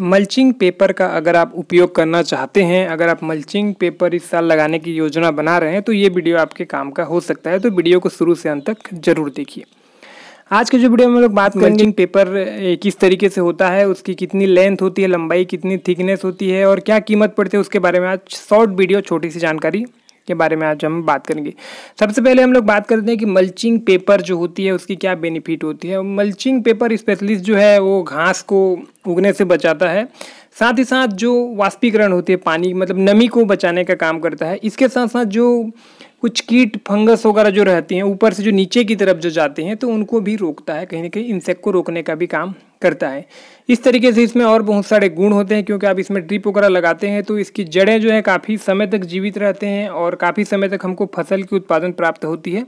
mulching paper का अगर आप उपयोग करना चाहते हैं अगर आप मल्चिंग पेपर इस साल लगाने की योजना बना रहे हैं तो ये वीडियो आपके काम का हो सकता है तो वीडियो को शुरू से अंत तक जरूर देखिए आज के जो वीडियो में हम लोग बात मल्चिंग पेपर किस तरीके से होता है उसकी कितनी लेंथ होती है लंबाई कितनी थिकनेस होती है और क्या कीमत पड़ती है उसके बारे में आज शॉर्ट वीडियो छोटी सी जानकारी के बारे में आज हम बात करेंगे सबसे पहले हम लोग बात करते हैं कि मल्चिंग पेपर जो होती है उसकी क्या बेनिफिट होती है मल्चिंग पेपर स्पेशलिस्ट जो है वो घास को उगने से बचाता है साथ ही साथ जो वाष्पीकरण होती है पानी मतलब नमी को बचाने का काम करता है इसके साथ साथ जो कुछ कीट फंगस वगैरह जो रहती हैं ऊपर से जो नीचे की तरफ जो जाते हैं तो उनको भी रोकता है कहीं ना कहीं इंसेक्ट को रोकने का भी काम करता है इस तरीके से इसमें और बहुत सारे गुण होते हैं क्योंकि आप इसमें ड्रिप वगैरह लगाते हैं तो इसकी जड़ें जो है काफ़ी समय तक जीवित रहते हैं और काफ़ी समय तक हमको फसल की उत्पादन प्राप्त होती है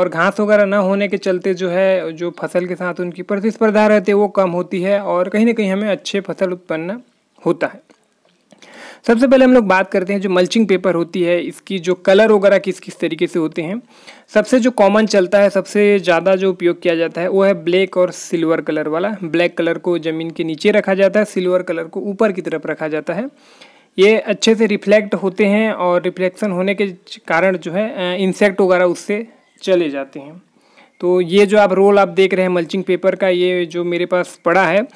और घास वगैरह ना होने के चलते जो है जो फसल के साथ उनकी प्रतिस्पर्धा रहती है वो कम होती है और कहीं ना कहीं हमें अच्छे फसल उत्पन्न होता है सबसे पहले हम लोग बात करते हैं जो मल्चिंग पेपर होती है इसकी जो कलर वगैरह किस किस तरीके से होते हैं सबसे जो कॉमन चलता है सबसे ज़्यादा जो उपयोग किया जाता है वो है ब्लैक और सिल्वर कलर वाला ब्लैक कलर को ज़मीन के नीचे रखा जाता है सिल्वर कलर को ऊपर की तरफ रखा जाता है ये अच्छे से रिफ्लेक्ट होते हैं और रिफ्लेक्शन होने के कारण जो है इंसेक्ट वगैरह उससे चले जाते हैं तो ये जो आप रोल आप देख रहे हैं मल्चिंग पेपर का ये जो मेरे पास पड़ा है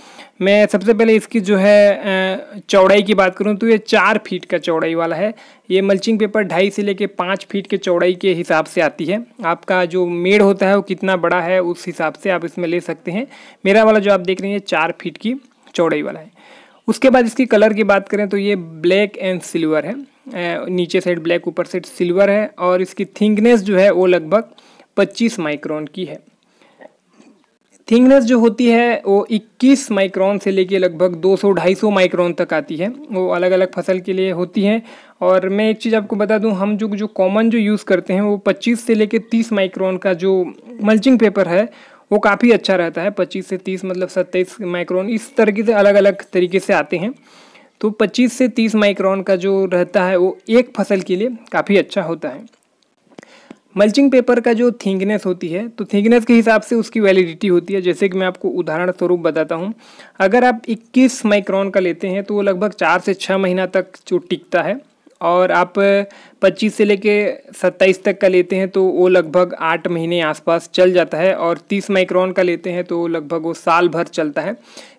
मैं सबसे पहले इसकी जो है चौड़ाई की बात करूँ तो ये चार फीट का चौड़ाई वाला है ये मल्चिंग पेपर ढाई से लेके पाँच फीट के चौड़ाई के हिसाब से आती है आपका जो मेड़ होता है वो कितना बड़ा है उस हिसाब से आप इसमें ले सकते हैं मेरा वाला जो आप देख रहे हैं चार फीट की चौड़ाई वाला है उसके बाद इसकी कलर की बात करें तो ये ब्लैक एंड सिल्वर है नीचे साइड ब्लैक ऊपर साइड सिल्वर है और इसकी थिंकनेस जो है वो लगभग 25 माइक्रोन की है थिंगनेस जो होती है वो 21 माइक्रोन से लेके लगभग 200-250 माइक्रोन तक आती है वो अलग अलग फसल के लिए होती है और मैं एक चीज़ आपको बता दूं हम जो जो कॉमन जो यूज़ करते हैं वो 25 से लेके 30 माइक्रोन का जो मल्चिंग पेपर है वो काफ़ी अच्छा रहता है 25 से 30 मतलब 27 माइक्रोन इस तरीके से अलग अलग तरीके से आते हैं तो पच्चीस से तीस माइक्रोन का जो रहता है वो एक फसल के लिए काफ़ी अच्छा होता है मल्चिंग पेपर का जो थिंकनेस होती है तो थिंकनेस के हिसाब से उसकी वैलिडिटी होती है जैसे कि मैं आपको उदाहरण स्वरूप बताता हूँ अगर आप 21 माइक्रॉन का लेते हैं तो वो लगभग चार से छः महीना तक जो टिकता है और आप 25 से लेके 27 तक का लेते हैं तो वो लगभग आठ महीने आसपास चल जाता है और 30 माइक्रोन का लेते हैं तो लगभग वो साल भर चलता है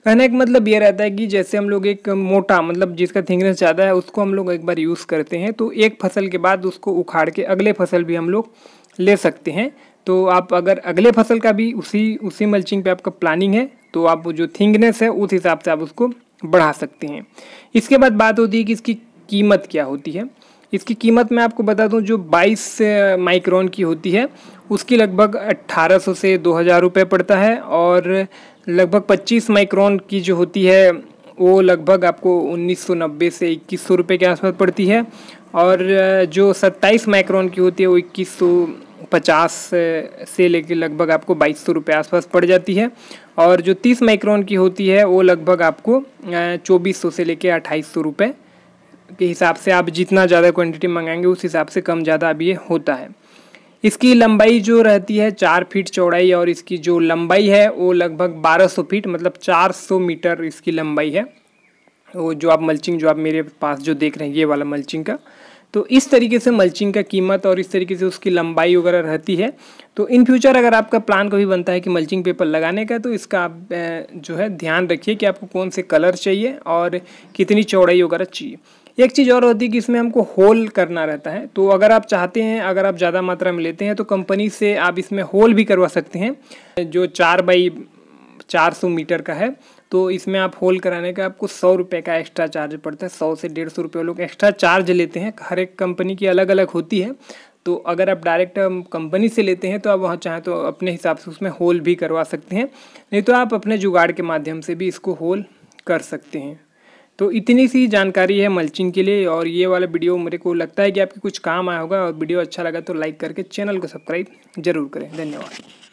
कहने का मतलब ये रहता है कि जैसे हम लोग एक मोटा मतलब जिसका थिंगनेस ज़्यादा है उसको हम लोग एक बार यूज़ करते हैं तो एक फसल के बाद उसको उखाड़ के अगले फसल भी हम लोग ले सकते हैं तो आप अगर अगले फसल का भी उसी उसी मल्चिंग पे आपका प्लानिंग है तो आप जो थिंगनेस है उस हिसाब से आप उसको बढ़ा सकते हैं इसके बाद बात होती है कि इसकी कीमत क्या होती है इसकी कीमत मैं आपको बता दूं जो 22 माइक्रोन की होती है उसकी लगभग 1800 से 2000 रुपये पड़ता है और लगभग 25 माइक्रोन की जो होती है वो लगभग आपको 1990 से इक्कीस सौ रुपये के आसपास पड़ती है और जो 27 माइक्रोन की होती है वो इक्कीस सौ पचास से लेकर लगभग आपको बाईस सौ रुपये आसपास पड़ जाती है और जो तीस माइक्रोन की होती है वो लगभग आपको चौबीस सौ से लेकर अट्ठाईस सौ रुपये के हिसाब से आप जितना ज़्यादा क्वांटिटी मंगाएंगे उस हिसाब से कम ज़्यादा अब ये होता है इसकी लंबाई जो रहती है चार फीट चौड़ाई और इसकी जो लंबाई है वो लगभग बारह सौ फीट मतलब चार सौ मीटर इसकी लंबाई है वो जो आप मल्चिंग जो आप मेरे पास जो देख रहे हैं ये वाला मल्चिंग का तो इस तरीके से मल्चिंग का कीमत और इस तरीके से उसकी लंबाई वगैरह रहती है तो इन फ्यूचर अगर आपका प्लान कभी बनता है कि मल्चिंग पेपर लगाने का तो इसका आप जो है ध्यान रखिए कि आपको कौन से कलर चाहिए और कितनी चौड़ाई वगैरह चाहिए एक चीज़ और होती है कि इसमें हमको होल करना रहता है तो अगर आप चाहते हैं अगर आप ज़्यादा मात्रा में लेते हैं तो कंपनी से आप इसमें होल भी करवा सकते हैं जो चार बाई चार सौ मीटर का है तो इसमें आप होल कराने का आपको सौ रुपये का एक्स्ट्रा चार्ज पड़ता है सौ से डेढ़ सौ रुपये लोग एक्स्ट्रा चार्ज लेते हैं हर एक कंपनी की अलग अलग होती है तो अगर आप डायरेक्ट कंपनी से लेते हैं तो आप वहाँ चाहें तो अपने हिसाब से उसमें होल भी करवा सकते हैं नहीं तो आप अपने जुगाड़ के माध्यम से भी इसको होल कर सकते हैं तो इतनी सी जानकारी है मल्चिंग के लिए और ये वाला वीडियो मेरे को लगता है कि आपके कुछ काम आया होगा और वीडियो अच्छा लगा तो लाइक करके चैनल को सब्सक्राइब जरूर करें धन्यवाद